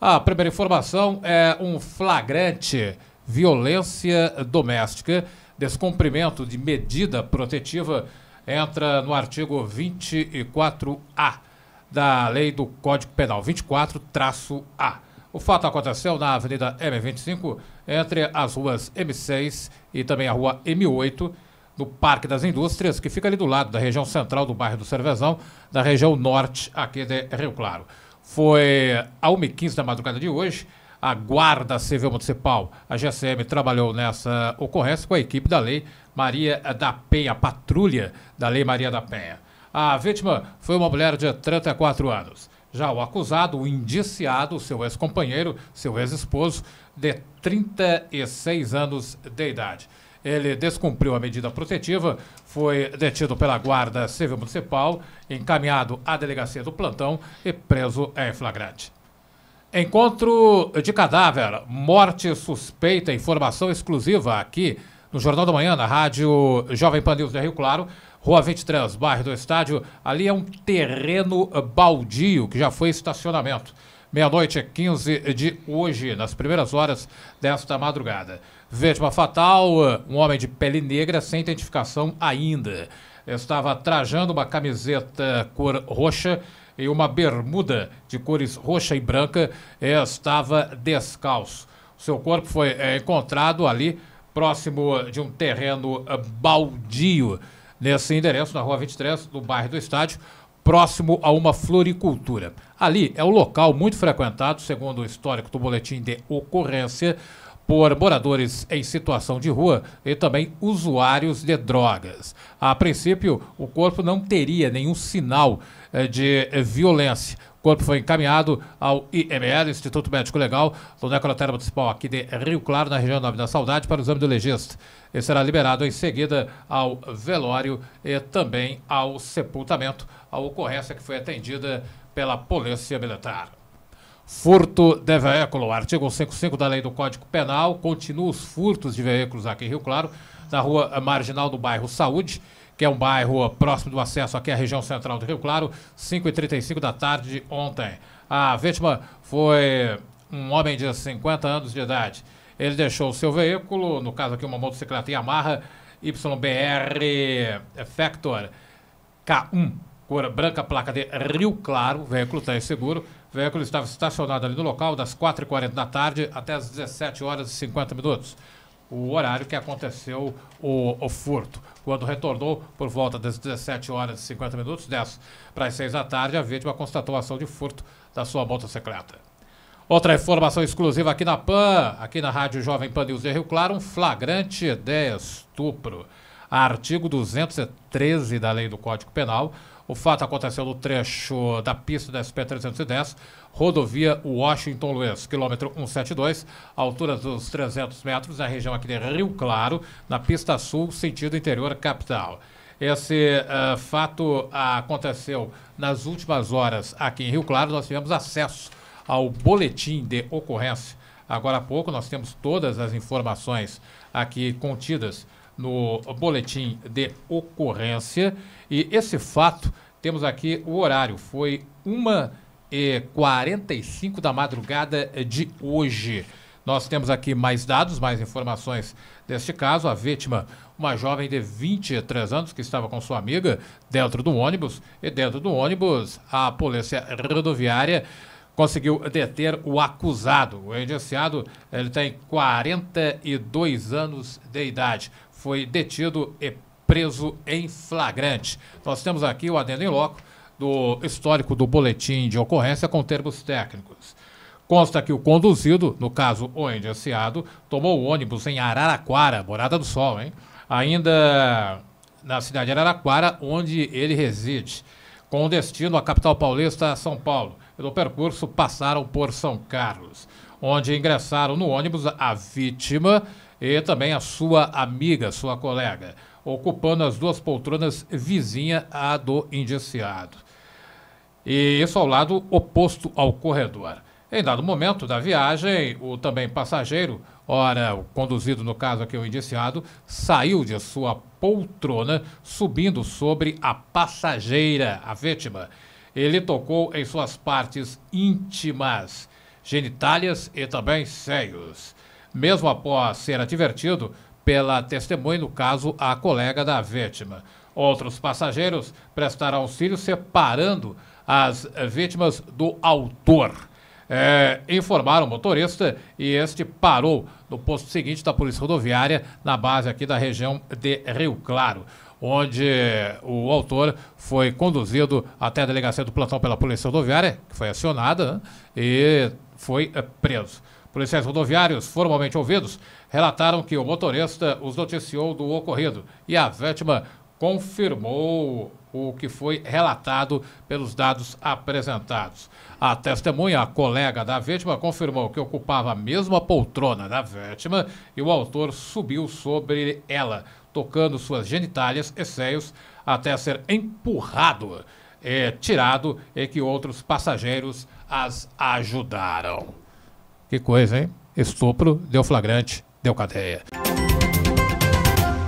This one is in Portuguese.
A primeira informação é um flagrante violência doméstica, descumprimento de medida protetiva entra no artigo 24A da Lei do Código Penal 24-A. O fato aconteceu na Avenida M25, entre as ruas M6 e também a rua M8, no Parque das Indústrias, que fica ali do lado da região central do bairro do Cervezão, da região norte aqui de Rio Claro. Foi a 1h15 da madrugada de hoje. A Guarda Civil Municipal, a GCM, trabalhou nessa ocorrência com a equipe da Lei Maria da Penha, a patrulha da Lei Maria da Penha. A vítima foi uma mulher de 34 anos. Já o acusado, o indiciado, seu ex-companheiro, seu ex-esposo, de 36 anos de idade. Ele descumpriu a medida protetiva, foi detido pela Guarda Civil Municipal, encaminhado à delegacia do plantão e preso em flagrante. Encontro de cadáver, morte suspeita, informação exclusiva aqui no Jornal da Manhã, na rádio Jovem Pan News de Rio Claro, Rua 23, bairro do Estádio. Ali é um terreno baldio que já foi estacionamento meia-noite, 15 de hoje, nas primeiras horas desta madrugada. Vítima fatal, um homem de pele negra sem identificação ainda. Estava trajando uma camiseta cor roxa e uma bermuda de cores roxa e branca. Estava descalço. Seu corpo foi eh, encontrado ali próximo de um terreno baldio. Nesse endereço, na rua 23, no bairro do estádio, próximo a uma floricultura. Ali é o um local muito frequentado, segundo o histórico do boletim de ocorrência, por moradores em situação de rua e também usuários de drogas. A princípio, o corpo não teria nenhum sinal eh, de violência corpo foi encaminhado ao IML, Instituto Médico Legal, do Necrotério Municipal aqui de Rio Claro, na região 9 da Saudade, para o exame do legista. Ele será liberado em seguida ao velório e também ao sepultamento, a ocorrência que foi atendida pela Polícia Militar. Furto de veículo. Artigo 55 da Lei do Código Penal continua os furtos de veículos aqui em Rio Claro, na rua marginal do bairro Saúde que é um bairro próximo do acesso aqui à região central do Rio Claro, 5h35 da tarde ontem. A vítima foi um homem de 50 anos de idade. Ele deixou o seu veículo, no caso aqui uma motocicleta Yamaha YBR Factor K1, cor branca, placa de Rio Claro, veículo está seguro. O veículo estava estacionado ali no local das 4h40 da tarde até as 17 horas e 50 minutos. O horário que aconteceu o, o furto. Quando retornou por volta das 17 horas e 50 minutos, 10 para as 6 da tarde, a vítima constatou a ação de furto da sua motocicleta. Outra informação exclusiva aqui na PAN, aqui na Rádio Jovem Pan News de Rio Claro, um flagrante de estupro. Artigo 213 da Lei do Código Penal o fato aconteceu no trecho da pista da SP-310, rodovia Washington Luiz, quilômetro 172, altura dos 300 metros, na região aqui de Rio Claro, na pista sul, sentido interior capital. Esse uh, fato aconteceu nas últimas horas aqui em Rio Claro. Nós tivemos acesso ao boletim de ocorrência. Agora há pouco nós temos todas as informações aqui contidas no boletim de ocorrência. E esse fato, temos aqui o horário, foi 1h45 da madrugada de hoje. Nós temos aqui mais dados, mais informações deste caso. A vítima, uma jovem de 23 anos que estava com sua amiga dentro do ônibus. E dentro do ônibus, a polícia rodoviária conseguiu deter o acusado. O indiciado ele tem 42 anos de idade. Foi detido e preso em flagrante. Nós temos aqui o adendo em loco do histórico do boletim de ocorrência com termos técnicos. Consta que o conduzido, no caso o indiciado, tomou o ônibus em Araraquara, Morada do Sol, hein? ainda na cidade de Araraquara, onde ele reside, com destino à capital paulista, São Paulo pelo percurso passaram por São Carlos, onde ingressaram no ônibus a vítima e também a sua amiga, sua colega, ocupando as duas poltronas vizinha à do indiciado. E isso ao lado oposto ao corredor. Em dado momento da viagem, o também passageiro, ora conduzido no caso aqui o indiciado, saiu de sua poltrona subindo sobre a passageira, a vítima, ele tocou em suas partes íntimas, genitálias e também seios. Mesmo após ser advertido pela testemunha, no caso, a colega da vítima. Outros passageiros prestaram auxílio separando as vítimas do autor é, informaram o motorista e este parou no posto seguinte da Polícia Rodoviária, na base aqui da região de Rio Claro onde o autor foi conduzido até a delegacia do plantão pela Polícia Rodoviária, que foi acionada, né? e foi eh, preso. Policiais rodoviários formalmente ouvidos relataram que o motorista os noticiou do ocorrido e a vítima confirmou o que foi relatado pelos dados apresentados. A testemunha, a colega da vítima, confirmou que ocupava a mesma poltrona da vítima e o autor subiu sobre ela, tocando suas genitálias e seios até ser empurrado, é tirado e que outros passageiros as ajudaram. Que coisa, hein? Estupro deu flagrante, deu cadeia.